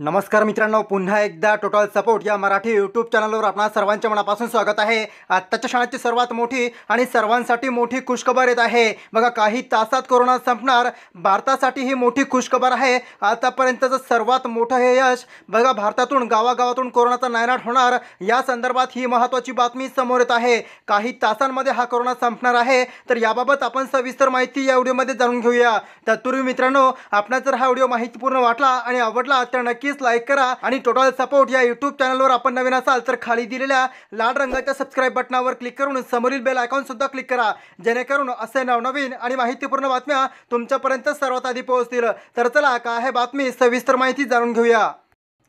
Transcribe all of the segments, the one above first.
नमस्कार मित्रांनो पुन्हा एकदा टोटल सपोर्ट या मराठी यूट्यूब चॅनलवर आपणा सर्वांच्या मनापासून स्वागत आहे आत्ताच्या क्षणाची सर्वात मोठी आणि सर्वांसाठी मोठी खुशखबर येत आहे बघा काही तासात कोरोना संपणार भारतासाठी ही मोठी खुशखबर आहे आतापर्यंतचं सर्वात मोठं हे यश बघा भारतातून गावागावातून कोरोनाचा नायनाट होणार या संदर्भात ही महत्त्वाची बातमी समोर येत आहे काही तासांमध्ये हा कोरोना संपणार आहे तर याबाबत आपण सविस्तर माहिती या व्हिडिओमध्ये जाणून घेऊया तत्पूर्वी मित्रांनो आपणा जर हा व्हिडिओ माहितीपूर्ण वाटला आणि आवडला तर नक्की नक्कीच लाईक करा आणि टोटल सपोर्ट या युट्यूब चॅनलवर आपण नवीन असाल तर खाली दिलेल्या लाल रंगाच्या सबस्क्राईब बटनावर क्लिक करून समोरील बेल आयकॉन सुद्धा क्लिक करा जेणेकरून असे नवनवीन आणि माहितीपूर्ण बातम्या तुमच्यापर्यंत सर्वात आधी पोहोचतील तर चला काय आहे बातमी सविस्तर माहिती जाणून घेऊया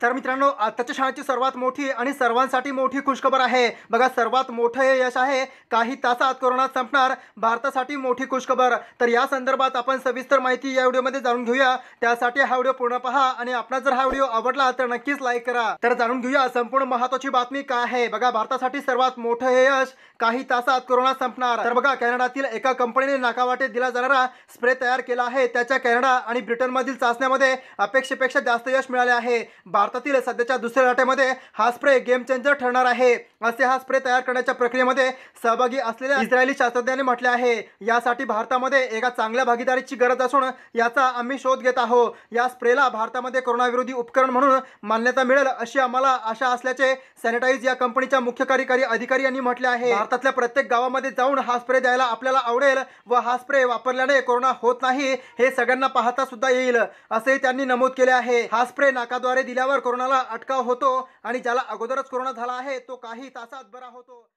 तर मित्रांनो आत्ताच्या शाळेची सर्वात मोठी आणि सर्वांसाठी मोठी खुशखबर आहे बघा सर्वात मोठं हे यश आहे काही तासात कोरोना संपणार भारतासाठी मोठी खुशखबर तर या संदर्भात आपण सविस्तर माहिती या व्हिडिओमध्ये जाणून घेऊया त्यासाठी हा व्हिडिओ पूर्ण पहा आणि आपला जर हा व्हिडिओ आवडला तर नक्कीच लाईक करा तर जाणून घेऊया संपूर्ण महत्वाची बातमी काय आहे बघा भारतासाठी सर्वात मोठं हे यश काही तासात कोरोना संपणार तर बघा कॅनडातील एका कंपनीने नाकावाटे दिला जाणारा स्प्रे तयार केला आहे त्याच्या कॅनडा आणि ब्रिटनमधील चाचण्यामध्ये अपेक्षेपेक्षा जास्त यश मिळाले आहे भारतातील सध्याच्या दुसऱ्या लाटेमध्ये हा स्प्रे गेम चेंजर ठरणार आहे असे हा स्प्रे तयार करण्याच्या प्रक्रियेमध्ये सहभागी असलेल्या इस्रायली शास्त्रज्ञांनी म्हटले आहे यासाठी भारतामध्ये एका चांगल्या भागीदारीची गरज असून याचा आम्ही शोध घेत आहोत या स्प्रेला भारतामध्ये कोरोनाविरोधी उपकरण म्हणून मान्यता मिळेल अशी आम्हाला आशा असल्याचे सॅनिटाईज या कंपनीच्या मुख्य कार्यकारी अधिकारी यांनी म्हटले आहे भारतातल्या प्रत्येक गावामध्ये जाऊन हा स्प्रे द्यायला आपल्याला आवडेल व हा स्प्रे वापरल्याने कोरोना होत नाही हे सगळ्यांना पाहता सुद्धा येईल असेही त्यांनी नमूद केले आहे हा स्प्रे नाकाद्वारे दिल्यावर कोरोनाला अटकाव होतो आणि ज्याला अगोदरच कोरोना झाला आहे तो काही तासात बरा होतो